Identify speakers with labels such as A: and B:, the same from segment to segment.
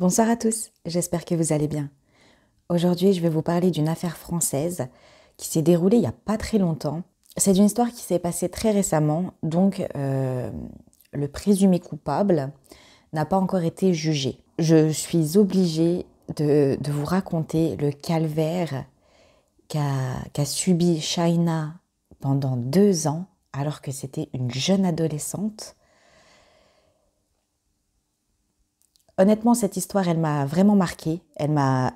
A: Bonsoir à tous, j'espère que vous allez bien. Aujourd'hui, je vais vous parler d'une affaire française qui s'est déroulée il n'y a pas très longtemps. C'est une histoire qui s'est passée très récemment, donc euh, le présumé coupable n'a pas encore été jugé. Je suis obligée de, vous raconter le calvaire qu'a subi Shaina pendant deux ans alors que c'était une jeune adolescente Honnêtement, cette histoire, elle m'a vraiment marquée, elle m'a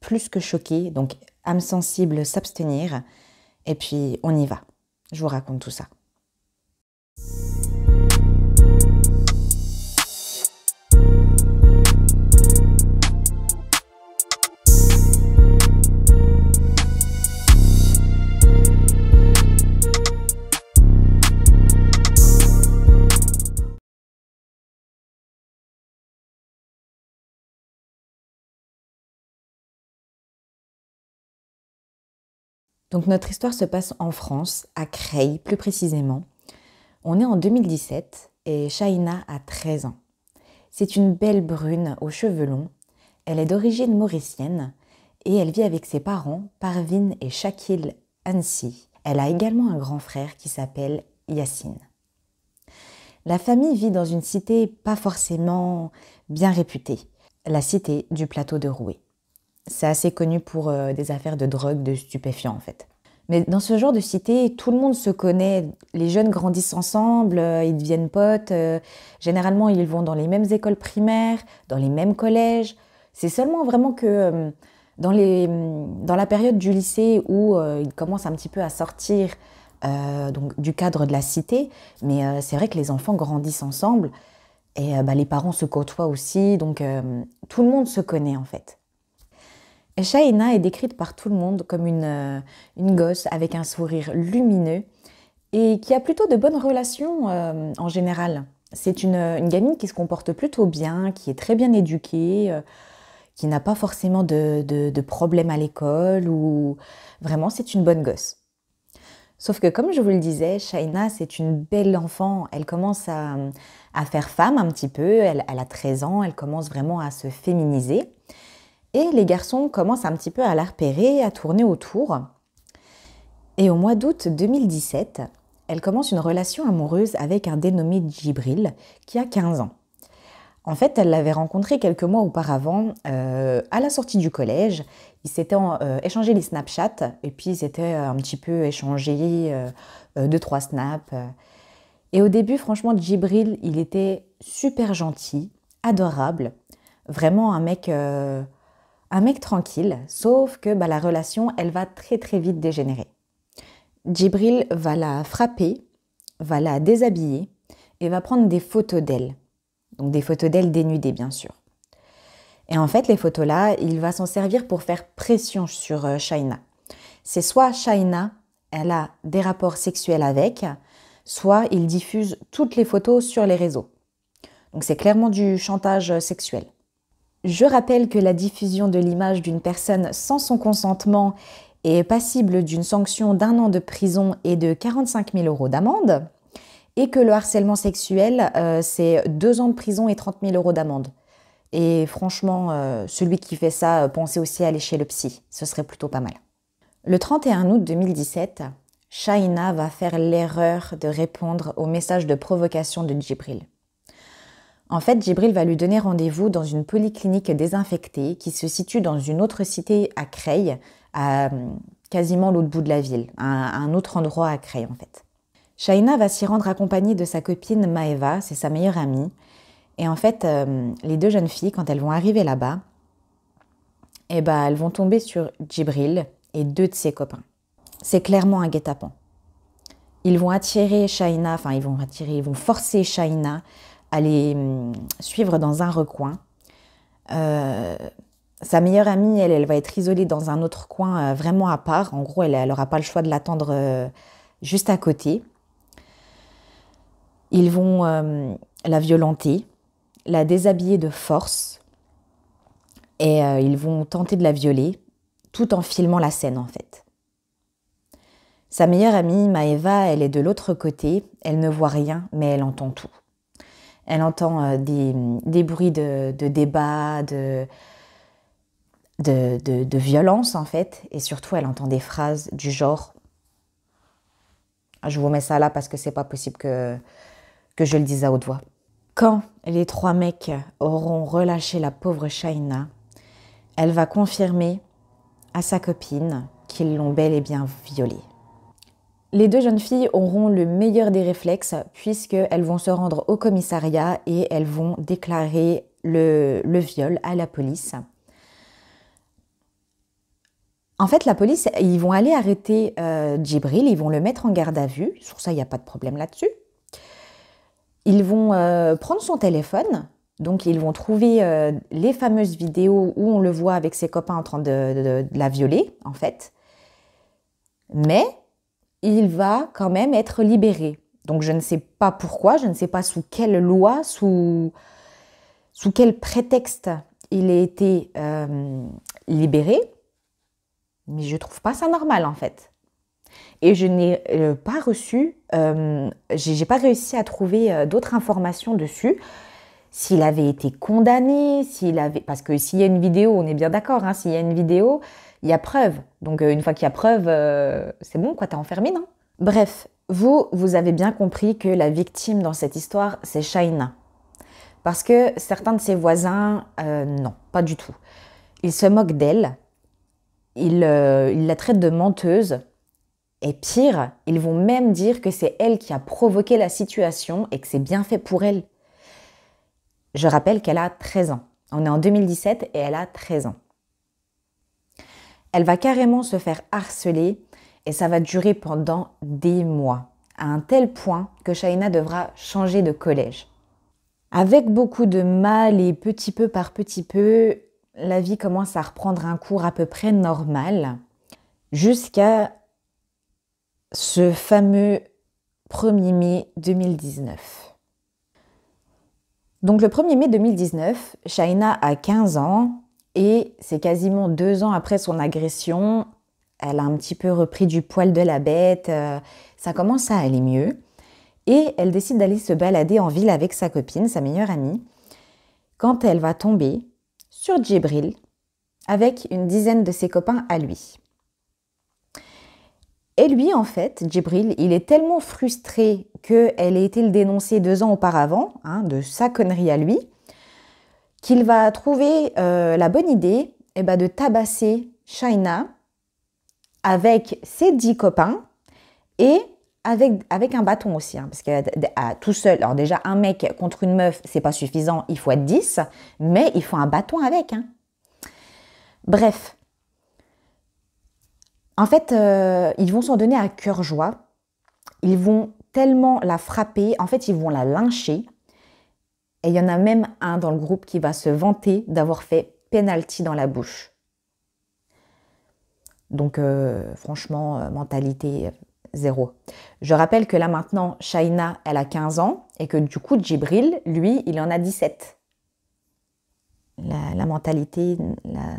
A: plus que choquée, donc âme sensible, s'abstenir, et puis on y va. Je vous raconte tout ça. Donc notre histoire se passe en France, à Creil plus précisément. On est en 2017 et Shaina a 13 ans. C'est une belle brune aux cheveux longs. Elle est d'origine mauricienne et elle vit avec ses parents, Parvin et Shakil Ansi. Elle a également un grand frère qui s'appelle Yacine. La famille vit dans une cité pas forcément bien réputée, la cité du plateau de Rouet. C'est assez connu pour euh, des affaires de drogue, de stupéfiants en fait. Mais dans ce genre de cité, tout le monde se connaît. Les jeunes grandissent ensemble, euh, ils deviennent potes. Euh, généralement, ils vont dans les mêmes écoles primaires, dans les mêmes collèges. C'est seulement vraiment que mm, dans, la période du lycée où ils commencent un petit peu à sortir du cadre de la cité, mais c'est vrai que les enfants grandissent ensemble et bah, les parents se côtoient aussi, donc tout le monde se connaît en fait. Shaina est décrite par tout le monde comme euh, une, gosse avec un sourire lumineux et qui a plutôt de bonnes relations euh, en général. C'est euh, une, gamine qui se comporte plutôt bien, qui est très bien éduquée, qui n'a pas forcément de, de, problèmes à l'école ou vraiment c'est une bonne gosse. Sauf que comme je vous le disais, Shaina, c'est une belle enfant. Elle commence à, faire femme un petit peu. elle a 13 ans, elle commence vraiment à se féminiser. Et les garçons commencent un petit peu à la repérer, à tourner autour. Et au mois d'août 2017, elle commence une relation amoureuse avec un dénommé Djibril, qui a 15 ans. En fait, elle l'avait rencontré quelques mois auparavant, euh, à la sortie du collège. Ils s'étaient euh, échangé les Snapchats, et puis ils s'étaient euh, un petit peu échangé 2 deux, trois snaps. Et au début, franchement, Djibril, il était super gentil, adorable, vraiment un mec un mec tranquille, sauf que bah, la relation, elle va très très vite dégénérer. Jibril va la frapper, va la déshabiller et va prendre des photos d'elle. Donc des photos d'elle dénudées, bien sûr. Et en fait, les photos-là, il va s'en servir pour faire pression sur euh, Shaina. C'est soit Shaina, elle a des rapports sexuels avec, soit il diffuse toutes les photos sur les réseaux. Donc c'est clairement du chantage euh, sexuel. Je rappelle que la diffusion de l'image d'une personne sans son consentement est passible d'une sanction d'un an de prison et de 45 000 euros d'amende, et que le harcèlement sexuel, euh, c'est deux ans de prison et 30 000 euros d'amende. Et franchement, euh, celui qui fait ça, euh, pensez aussi à aller chez le psy, ce serait plutôt pas mal. Le 31 août 2017, Shaina va faire l'erreur de répondre au message de provocation de Djibril. En fait, Djibril va lui donner rendez-vous dans une polyclinique désinfectée qui se situe dans une autre cité à Creil, à hum, quasiment l'autre bout de la ville, à un autre endroit à Creil en fait. Shaina va s'y rendre accompagnée de sa copine Maeva, c'est sa meilleure amie. Et en fait, hum, les deux jeunes filles, quand elles vont arriver là-bas, eh ben, elles vont tomber sur Djibril et deux de ses copains. C'est clairement un guet-apens. Ils vont attirer Shaina, enfin ils vont attirer, ils vont forcer Shaina Aller hum, suivre dans un recoin. Euh, sa meilleure amie, elle, elle va être isolée dans un autre coin euh, vraiment à part. En gros, elle n'aura pas le choix de l'attendre euh, juste à côté. Ils vont hum, la violenter, la déshabiller de force et ils vont tenter de la violer tout en filmant la scène en fait. Sa meilleure amie, Maeva, elle est de l'autre côté, elle ne voit rien mais elle entend tout. Elle entend euh, des, bruits de, débat, de, de, violence en fait, et surtout elle entend des phrases du genre ah, Je vous mets ça là parce que c'est pas possible que, que je le dise à haute voix. Quand les trois mecs auront relâché la pauvre Shaina, elle va confirmer à sa copine qu'ils l'ont bel et bien violée. Les deux jeunes filles auront le meilleur des réflexes puisqu'elles vont se rendre au commissariat et elles vont déclarer le, viol à la police. En fait, la police, ils vont aller arrêter euh, Djibril, ils vont le mettre en garde à vue. Sur ça, il n'y a pas de problème là-dessus. Ils vont euh, prendre son téléphone, donc ils vont trouver euh, les fameuses vidéos où on le voit avec ses copains en train de, de la violer, en fait. Mais il va quand même être libéré. Donc je ne sais pas pourquoi, je ne sais pas sous quelle loi, sous, sous quel prétexte il a été euh, libéré, mais je ne trouve pas ça normal en fait. Et je n'ai euh, pas reçu, euh, j'ai pas réussi à trouver euh, d'autres informations dessus. S'il avait été condamné, s'il avait, parce que s'il y a une vidéo, on est bien d'accord, hein, s'il y a une vidéo, il y a preuve. Donc euh, une fois qu'il y a preuve, euh, c'est bon, quoi, t'es enfermé, non Bref, vous, vous avez bien compris que la victime dans cette histoire, c'est Shaina. Parce que certains de ses voisins, euh, non, pas du tout. Ils se moquent d'elle, ils, ils la traitent de menteuse, et pire, ils vont même dire que c'est elle qui a provoqué la situation et que c'est bien fait pour elle. Je rappelle qu'elle a 13 ans. On est en 2017 et elle a 13 ans elle va carrément se faire harceler et ça va durer pendant des mois, à un tel point que Shaina devra changer de collège. Avec beaucoup de mal et petit peu par petit peu, la vie commence à reprendre un cours à peu près normal jusqu'à ce fameux 1er mai 2019. Donc le 1er mai 2019, Shaina a 15 ans, et c'est quasiment deux ans après son agression, elle a un petit peu repris du poil de la bête, euh, ça commence à aller mieux. Et elle décide d'aller se balader en ville avec sa copine, sa meilleure amie, quand elle va tomber sur Djibril avec une dizaine de ses copains à lui. Et lui, en fait, Djibril, il est tellement frustré qu'elle ait été le dénoncer deux ans auparavant, hein, de sa connerie à lui, qu'il va trouver euh, la bonne idée eh ben, de tabasser Shaina avec ses dix copains et avec, avec un bâton aussi, hein, parce que tout seul, alors déjà un mec contre une meuf, c'est pas suffisant, il faut être 10, mais il faut un bâton avec. Hein. Bref, en fait, euh, ils vont s'en donner à cœur joie, ils vont tellement la frapper, en fait, ils vont la lyncher, et il y en a même un dans le groupe qui va se vanter d'avoir fait penalty dans la bouche. Donc euh, franchement, euh, mentalité euh, zéro. Je rappelle que là maintenant, Shaina, elle a 15 ans et que du coup, Djibril, lui, il en a 17. La, mentalité,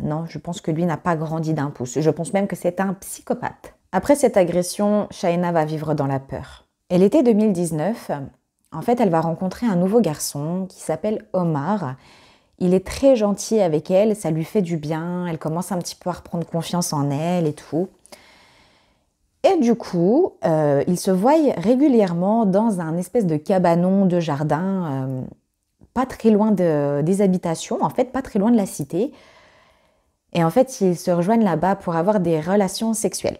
A: non, je pense que lui n'a pas grandi d'un pouce. Je pense même que c'est un psychopathe. Après cette agression, Shaina va vivre dans la peur. Et l'été 2019, en fait, elle va rencontrer un nouveau garçon qui s'appelle Omar. Il est très gentil avec elle, ça lui fait du bien, elle commence un petit peu à reprendre confiance en elle et tout. Et du coup, euh, ils se voient régulièrement dans un espèce de cabanon de jardin, euh, pas très loin des habitations, en fait, pas très loin de la cité. Et en fait, ils se rejoignent là-bas pour avoir des relations sexuelles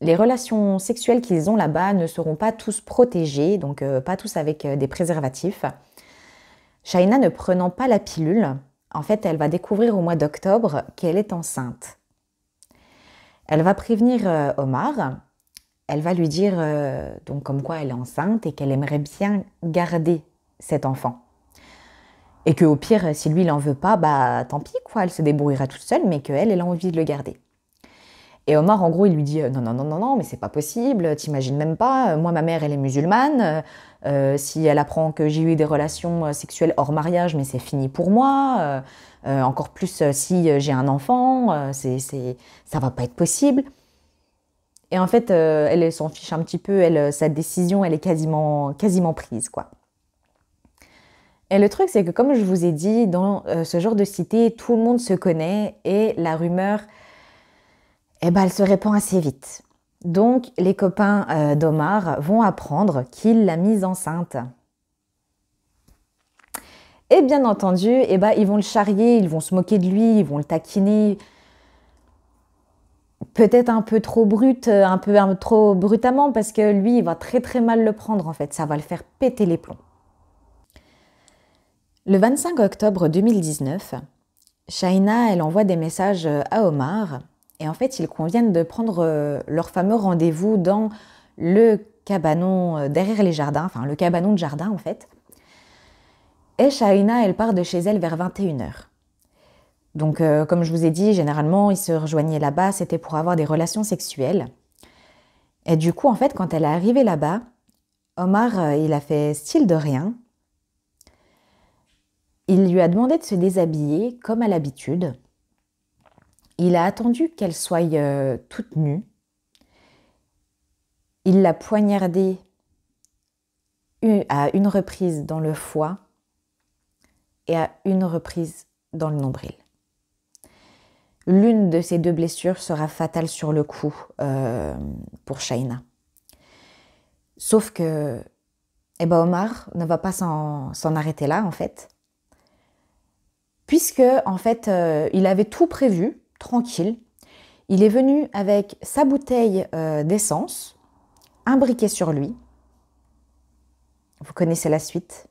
A: les relations sexuelles qu'ils ont là-bas ne seront pas tous protégées, donc euh, pas tous avec euh, des préservatifs. Shaina ne prenant pas la pilule, en fait, elle va découvrir au mois d'octobre qu'elle est enceinte. Elle va prévenir euh, Omar. Elle va lui dire donc comme quoi elle est enceinte et qu'elle aimerait bien garder cet enfant. Et que au pire, si lui il en veut pas, bah tant pis quoi, elle se débrouillera toute seule, mais qu'elle, elle a envie de le garder. Et Omar, en gros, il lui dit euh, Non, non, non, non, non, mais c'est pas possible, t'imagines même pas. Euh, moi, ma mère, elle est musulmane. Euh, si elle apprend que j'ai eu des relations sexuelles hors mariage, mais c'est fini pour moi. encore plus si j'ai un enfant, c'est, c'est, ça va pas être possible. Et en fait, elle s'en fiche un petit peu, elle, sa décision, elle est quasiment, quasiment prise, quoi. Et le truc, c'est que comme je vous ai dit, dans ce genre de cité, tout le monde se connaît et la rumeur eh ben, elle se répand assez vite. Donc les copains euh, d'Omar vont apprendre qu'il l'a mise enceinte. Et bien entendu, eh ben, ils vont le charrier, ils vont se moquer de lui, ils vont le taquiner. Peut-être un peu trop brut, euh, un peu trop brutalement, parce que lui, il va très très mal le prendre en fait. Ça va le faire péter les plombs. Le 25 octobre 2019, Shaina, elle envoie des messages euh, à Omar et en fait, ils conviennent de prendre euh, leur fameux rendez-vous dans le cabanon euh, derrière les jardins, enfin le cabanon de jardin en fait. Et Shaina, elle part de chez elle vers 21h. Donc euh, comme je vous ai dit, généralement, ils se rejoignaient là-bas, c'était pour avoir des relations sexuelles. Et du coup, en fait, quand elle est arrivée là-bas, Omar, il a fait style de rien. Il lui a demandé de se déshabiller comme à l'habitude. Il a attendu qu'elle soit euh, toute nue. Il l'a poignardée à une reprise dans le foie et à une reprise dans le nombril. L'une de ces deux blessures sera fatale sur le coup euh, pour Shaina. Sauf que eh ben, Omar ne va pas s'en arrêter là en fait, puisque en fait euh, il avait tout prévu tranquille. Il est venu avec sa bouteille euh, d'essence, imbriquée sur lui. Vous connaissez la suite.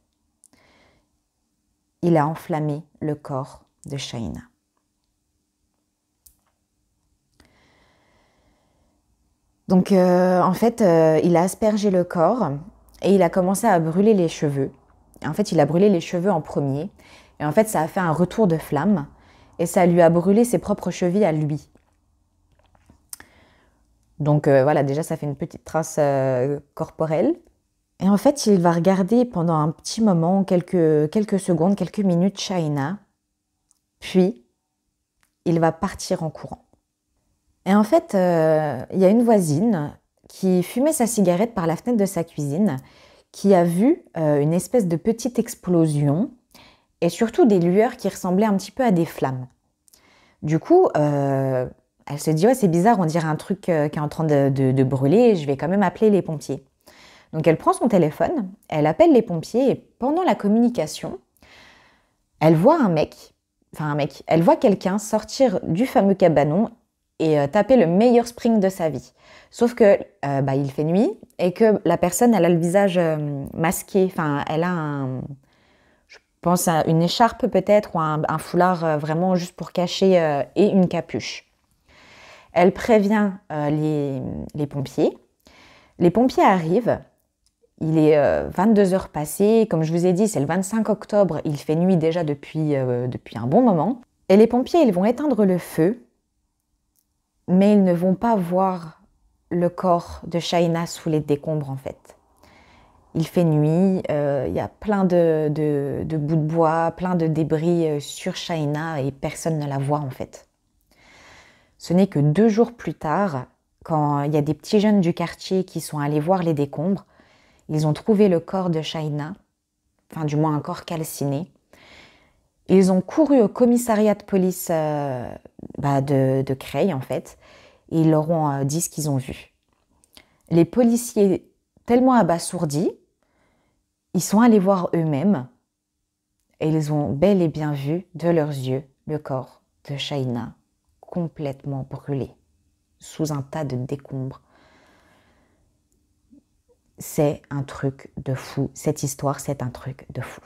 A: Il a enflammé le corps de Shaina. Donc euh, en fait, euh, il a aspergé le corps et il a commencé à brûler les cheveux. En fait, il a brûlé les cheveux en premier. Et en fait, ça a fait un retour de flamme et ça lui a brûlé ses propres chevilles à lui. Donc euh, voilà, déjà ça fait une petite trace euh, corporelle. Et en fait, il va regarder pendant un petit moment, quelques, quelques secondes, quelques minutes, Shaina, puis il va partir en courant. Et en fait, euh, il y a une voisine qui fumait sa cigarette par la fenêtre de sa cuisine, qui a vu une espèce de petite explosion et surtout des lueurs qui ressemblaient un petit peu à des flammes. Du coup, euh, elle se dit ouais c'est bizarre, on dirait un truc euh, qui est en train de, brûler, je vais quand même appeler les pompiers. Donc elle prend son téléphone, elle appelle les pompiers et pendant la communication, elle voit un mec, enfin un mec, elle voit quelqu'un sortir du fameux cabanon et euh, taper le meilleur spring de sa vie. Sauf que bah, il fait nuit et que la personne elle a le visage masqué, enfin elle a un, pense à une écharpe peut-être ou à un, foulard euh, vraiment juste pour cacher euh, et une capuche. Elle prévient euh, les, pompiers. Les pompiers arrivent. Il est 22 heures passées. Comme je vous ai dit, c'est le 25 octobre. Il fait nuit déjà depuis, depuis un bon moment. Et les pompiers, ils vont éteindre le feu, mais ils ne vont pas voir le corps de Shaina sous les décombres en fait il fait nuit, euh, il y a plein de, bouts de bois, plein de débris euh, sur Shaina et personne ne la voit en fait. Ce n'est que deux jours plus tard, quand il y a des petits jeunes du quartier qui sont allés voir les décombres, ils ont trouvé le corps de Shaina, enfin du moins un corps calciné. Ils ont couru au commissariat de police euh, bah, de, Creil en fait, et ils leur ont dit ce qu'ils ont vu. Les policiers, tellement abasourdis, ils sont allés voir eux-mêmes et ils ont bel et bien vu de leurs yeux le corps de Shaina complètement brûlé sous un tas de décombres. C'est un truc de fou. Cette histoire, c'est un truc de fou.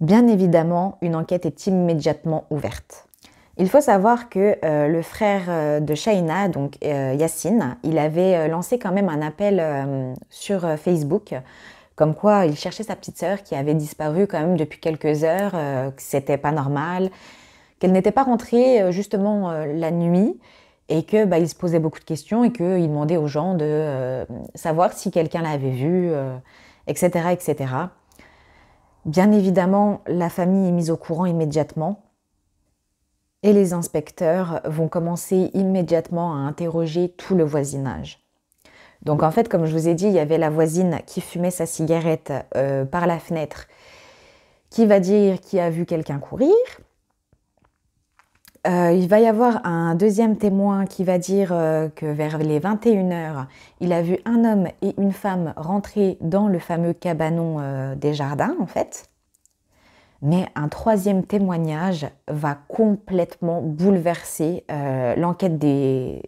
A: Bien évidemment, une enquête est immédiatement ouverte. Il faut savoir que euh, le frère euh, de Shaina, donc euh, Yassine, il avait lancé quand même un appel sur Facebook comme quoi, il cherchait sa petite sœur qui avait disparu quand même depuis quelques heures, euh, que c'était pas normal, qu'elle n'était pas rentrée euh, justement euh, la nuit et que bah, il se posait beaucoup de questions et qu'il demandait aux gens de savoir si quelqu'un l'avait vue, etc., etc. Bien évidemment, la famille est mise au courant immédiatement et les inspecteurs vont commencer immédiatement à interroger tout le voisinage. Donc en fait, comme je vous ai dit, il y avait la voisine qui fumait sa cigarette euh, par la fenêtre, qui va dire qu'il a vu quelqu'un courir. Euh, il va y avoir un deuxième témoin qui va dire euh, que vers les 21h, il a vu un homme et une femme rentrer dans le fameux cabanon des jardins, en fait. Mais un troisième témoignage va complètement bouleverser l'enquête des,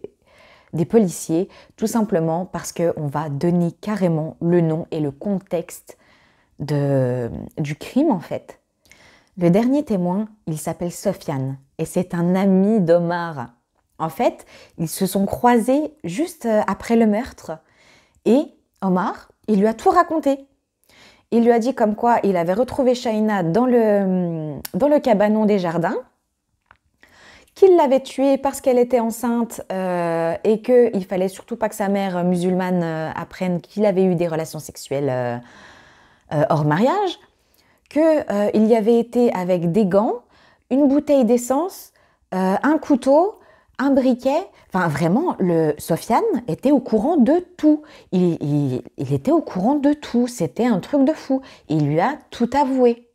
A: des policiers, tout simplement parce qu'on va donner carrément le nom et le contexte de, du crime en fait. Le dernier témoin, il s'appelle Sofiane et c'est un ami d'Omar. En fait, ils se sont croisés juste euh, après le meurtre et Omar, il lui a tout raconté. Il lui a dit comme quoi il avait retrouvé Shaina dans le, hum, dans le cabanon des jardins qu'il l'avait tuée parce qu'elle était enceinte euh, et qu'il fallait surtout pas que sa mère euh, musulmane euh, apprenne qu'il avait eu des relations sexuelles hors mariage, qu'il y avait été avec des gants, une bouteille d'essence, un couteau, un briquet. Enfin, vraiment, le Sofiane était au courant de tout. il était au courant de tout. C'était un truc de fou. Il lui a tout avoué.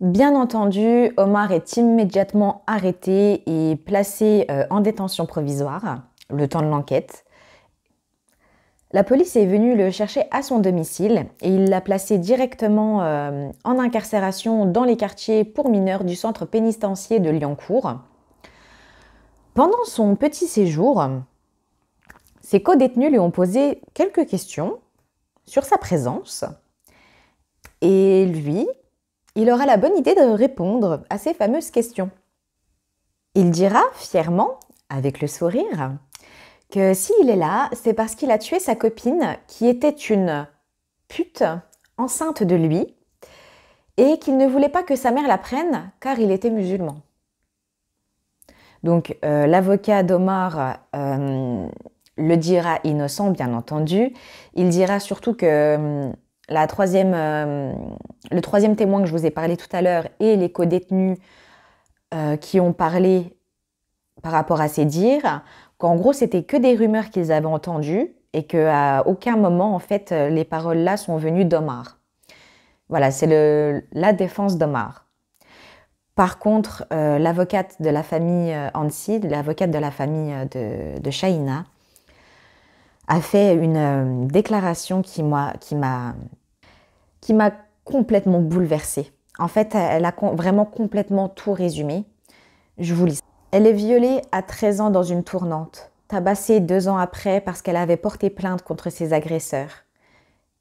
A: Bien entendu, Omar est immédiatement arrêté et placé euh, en détention provisoire, le temps de l'enquête. La police est venue le chercher à son domicile et il l'a placé directement euh, en incarcération dans les quartiers pour mineurs du centre pénitentiaire de Liancourt. Pendant son petit séjour, ses co-détenus lui ont posé quelques questions sur sa présence et lui il aura la bonne idée de répondre à ces fameuses questions. Il dira fièrement, avec le sourire, que s'il est là, c'est parce qu'il a tué sa copine qui était une pute enceinte de lui et qu'il ne voulait pas que sa mère la prenne car il était musulman. Donc euh, l'avocat d'Omar euh, le dira innocent, bien entendu. Il dira surtout que euh, la troisième, euh, le troisième témoin que je vous ai parlé tout à l'heure et les co euh, qui ont parlé par rapport à ces dires, qu'en gros c'était que des rumeurs qu'ils avaient entendues et qu'à aucun moment en fait euh, les paroles là sont venues d'Omar. Voilà, c'est la défense d'Omar. Par contre, euh, l'avocate de la famille Ansi, l'avocate de la famille de, de Shaina, a fait une déclaration qui m'a qui m'a complètement bouleversée. En fait, elle a vraiment complètement tout résumé. Je vous lis. Elle est violée à 13 ans dans une tournante, tabassée deux ans après parce qu'elle avait porté plainte contre ses agresseurs.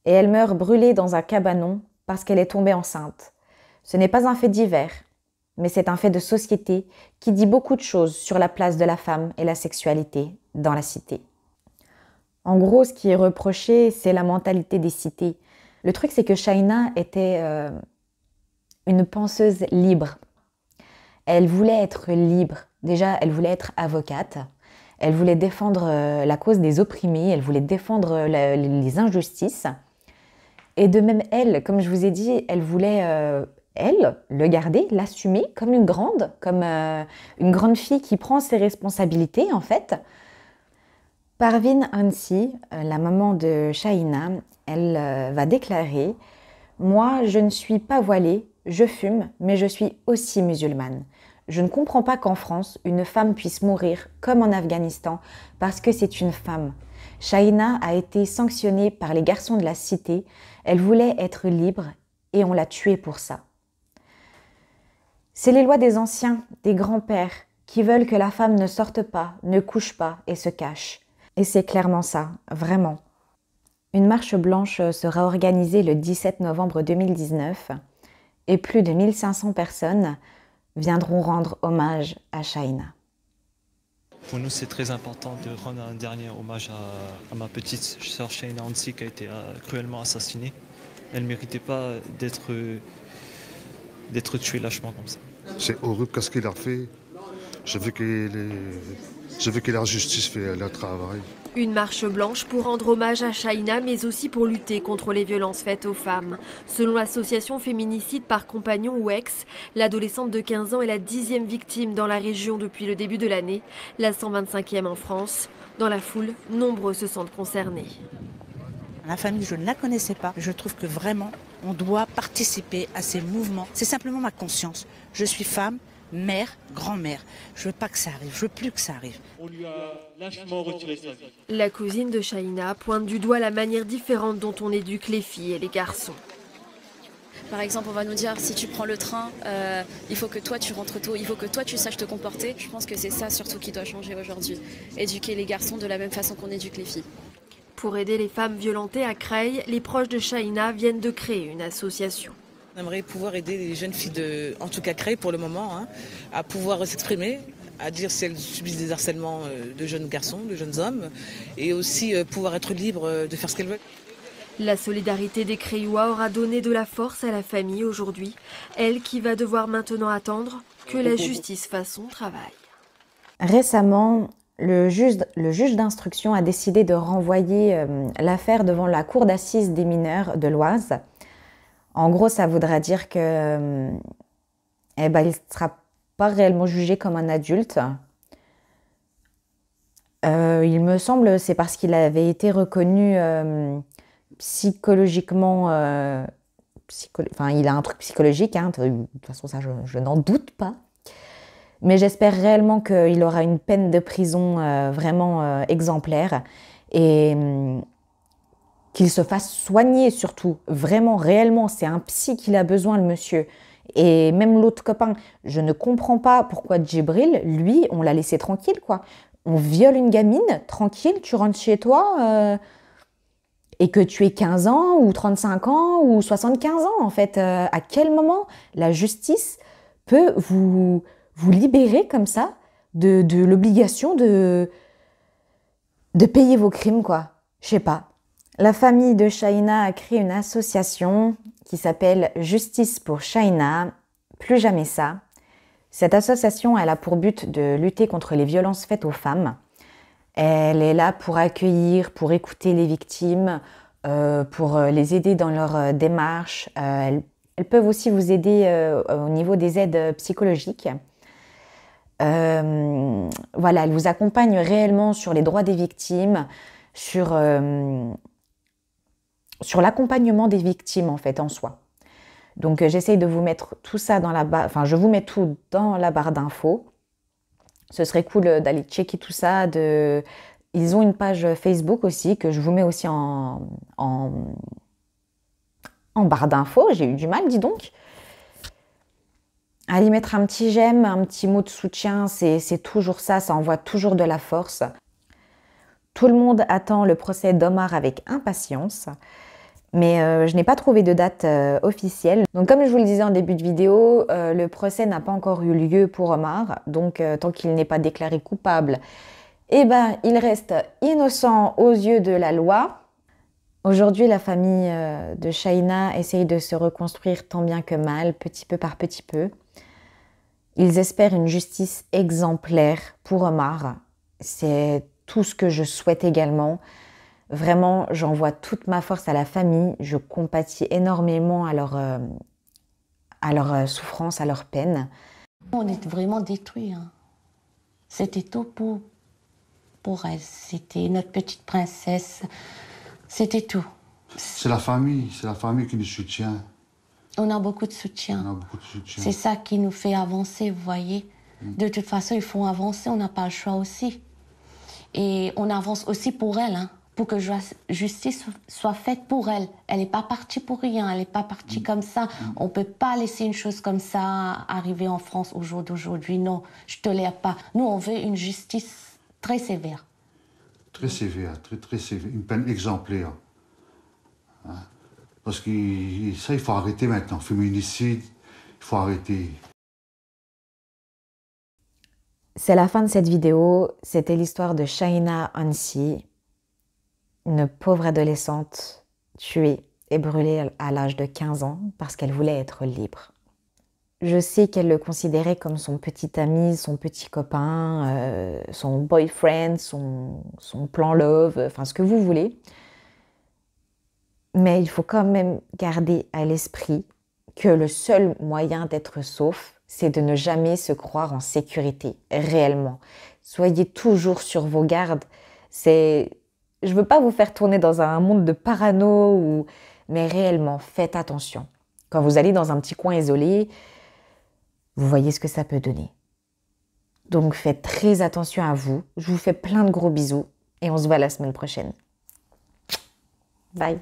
A: Et elle meurt brûlée dans un cabanon parce qu'elle est tombée enceinte. Ce n'est pas un fait divers, mais c'est un fait de société qui dit beaucoup de choses sur la place de la femme et la sexualité dans la cité. En gros, ce qui est reproché, c'est la mentalité des cités, le truc, c'est que Shaina était euh, une penseuse libre. Elle voulait être libre. Déjà, elle voulait être avocate. Elle voulait défendre euh, la cause des opprimés. Elle voulait défendre euh, les injustices. Et de même, elle, comme je vous ai dit, elle voulait, elle, le garder, l'assumer comme une grande, comme une grande fille qui prend ses responsabilités, en fait. Parvin Hansi, euh, la maman de Shaina, elle euh, va déclarer Moi, je ne suis pas voilée, je fume, mais je suis aussi musulmane. Je ne comprends pas qu'en France, une femme puisse mourir, comme en Afghanistan, parce que c'est une femme. Shaina a été sanctionnée par les garçons de la cité, elle voulait être libre, et on l'a tuée pour ça. C'est les lois des anciens, des grands-pères, qui veulent que la femme ne sorte pas, ne couche pas et se cache. Et c'est clairement ça, vraiment. Une marche blanche sera organisée le 17 novembre 2019 et plus de 1500 personnes viendront rendre hommage à Shaina. Pour nous, c'est très important de rendre un dernier hommage à, ma petite sœur Shaina Ansi qui a été euh, cruellement assassinée. Elle ne méritait pas d'être d'être tuée lâchement comme ça. C'est horrible ce qu'il a fait. Je veux que est je veux que la justice fait leur travail. Une marche blanche pour rendre hommage à Shaina, mais aussi pour lutter contre les violences faites aux femmes. Selon l'association Féminicide par compagnon ou ex, l'adolescente de 15 ans est la dixième victime dans la région depuis le début de l'année, la 125e en France. Dans la foule, nombreux se sentent concernés. La famille, je ne la connaissais pas. Je trouve que vraiment, on doit participer à ces mouvements. C'est simplement ma conscience. Je suis femme, mère, grand-mère. Je veux pas que ça arrive, je veux plus que ça arrive. La cousine de Shaina pointe du doigt la manière différente dont on éduque les filles et les garçons. Par exemple, on va nous dire si tu prends le train, euh, il faut que toi tu rentres tôt, il faut que toi tu saches te comporter. Je pense que c'est ça surtout qui doit changer aujourd'hui. Éduquer les garçons de la même façon qu'on éduque les filles. Pour aider les femmes violentées à Creil, les proches de Shaina viennent de créer une association. On aimerait pouvoir aider les jeunes filles, de, en tout cas Cré pour le moment, hein, à pouvoir s'exprimer, à dire si elles subissent des harcèlements euh, de jeunes garçons, de jeunes hommes, et aussi euh, pouvoir être libres euh, de faire ce qu'elles veulent. La solidarité des Créois aura donné de la force à la famille aujourd'hui, elle qui va devoir maintenant attendre que la justice fasse son travail. Récemment, le juge, le juge d'instruction a décidé de renvoyer l'affaire devant la cour d'assises des mineurs de l'Oise. En gros, ça voudra dire que eh ben, il sera pas réellement jugé comme un adulte. Euh, il me semble, c'est parce qu'il avait été reconnu euh, psychologiquement. Euh, enfin, il a un truc psychologique, hein. de toute façon, ça, je, n'en doute pas. Mais j'espère réellement qu'il aura une peine de prison vraiment exemplaire. Et hum, qu'il se fasse soigner surtout, vraiment, réellement. C'est un psy qu'il a besoin, le monsieur. Et même l'autre copain, je ne comprends pas pourquoi Djibril, lui, on l'a laissé tranquille, quoi. On viole une gamine, tranquille, tu rentres chez toi, euh, et que tu aies 15 ans, ou 35 ans, ou 75 ans, en fait. Euh, à quel moment la justice peut vous, vous libérer comme ça de, de l'obligation de, de payer vos crimes, quoi Je sais pas. La famille de Shaina a créé une association qui s'appelle Justice pour Shaina, plus jamais ça. Cette association, elle a pour but de lutter contre les violences faites aux femmes. Elle est là pour accueillir, pour écouter les victimes, euh, pour euh, les aider dans leur euh, démarche. elles, peuvent aussi vous aider au niveau des aides psychologiques. voilà, elles vous accompagnent réellement sur les droits des victimes, sur sur l'accompagnement des victimes en fait en soi. Donc euh, j'essaye de vous mettre tout ça dans la barre, enfin je vous mets tout dans la barre d'infos. Ce serait cool euh, d'aller checker tout ça. De... Ils ont une page Facebook aussi que je vous mets aussi en, en, en barre d'infos. J'ai eu du mal, dis donc. Allez mettre un petit j'aime, un petit mot de soutien, c'est toujours ça, ça envoie toujours de la force. Tout le monde attend le procès d'Omar avec impatience mais euh, je n'ai pas trouvé de date euh, officielle. Donc comme je vous le disais en début de vidéo, euh, le procès n'a pas encore eu lieu pour Omar, donc tant qu'il n'est pas déclaré coupable, eh ben il reste innocent aux yeux de la loi. Aujourd'hui, la famille de Shaina essaye de se reconstruire tant bien que mal, petit peu par petit peu. Ils espèrent une justice exemplaire pour Omar. C'est tout ce que je souhaite également. Vraiment, j'envoie toute ma force à la famille. Je compatis énormément à leur, euh, à leur euh, souffrance, à leur peine. On est vraiment détruits. Hein. C'était tout pour, pour elle. C'était notre petite princesse. C'était tout. C'est la famille, c'est la famille qui nous soutient. On a beaucoup de soutien. soutien. C'est ça qui nous fait avancer, vous voyez. Mm. De toute façon, il faut avancer, on n'a pas le choix aussi. Et on avance aussi pour elle. Hein pour que justice soit faite pour elle. Elle n'est pas partie pour rien, elle n'est pas partie mm. comme ça. Mm. On ne peut pas laisser une chose comme ça arriver en France au jour d'aujourd'hui. Non, je ne tolère pas. Nous, on veut une justice très sévère. Très sévère, très, très sévère. Une peine exemplaire. Hein? Parce que ça, il faut arrêter maintenant. Féminicide, il faut arrêter. C'est la fin de cette vidéo. C'était l'histoire de Shaina Ansi, une pauvre adolescente tuée et brûlée à l'âge de 15 ans parce qu'elle voulait être libre. Je sais qu'elle le considérait comme son petit ami, son petit copain, euh, son boyfriend, son, son plan love, enfin ce que vous voulez. Mais il faut quand même garder à l'esprit que le seul moyen d'être sauf, c'est de ne jamais se croire en sécurité, réellement. Soyez toujours sur vos gardes. C'est je veux pas vous faire tourner dans un monde de parano mais réellement faites attention. Quand vous allez dans un petit coin isolé, vous voyez ce que ça peut donner. Donc faites très attention à vous. Je vous fais plein de gros bisous et on se voit la semaine prochaine. Bye.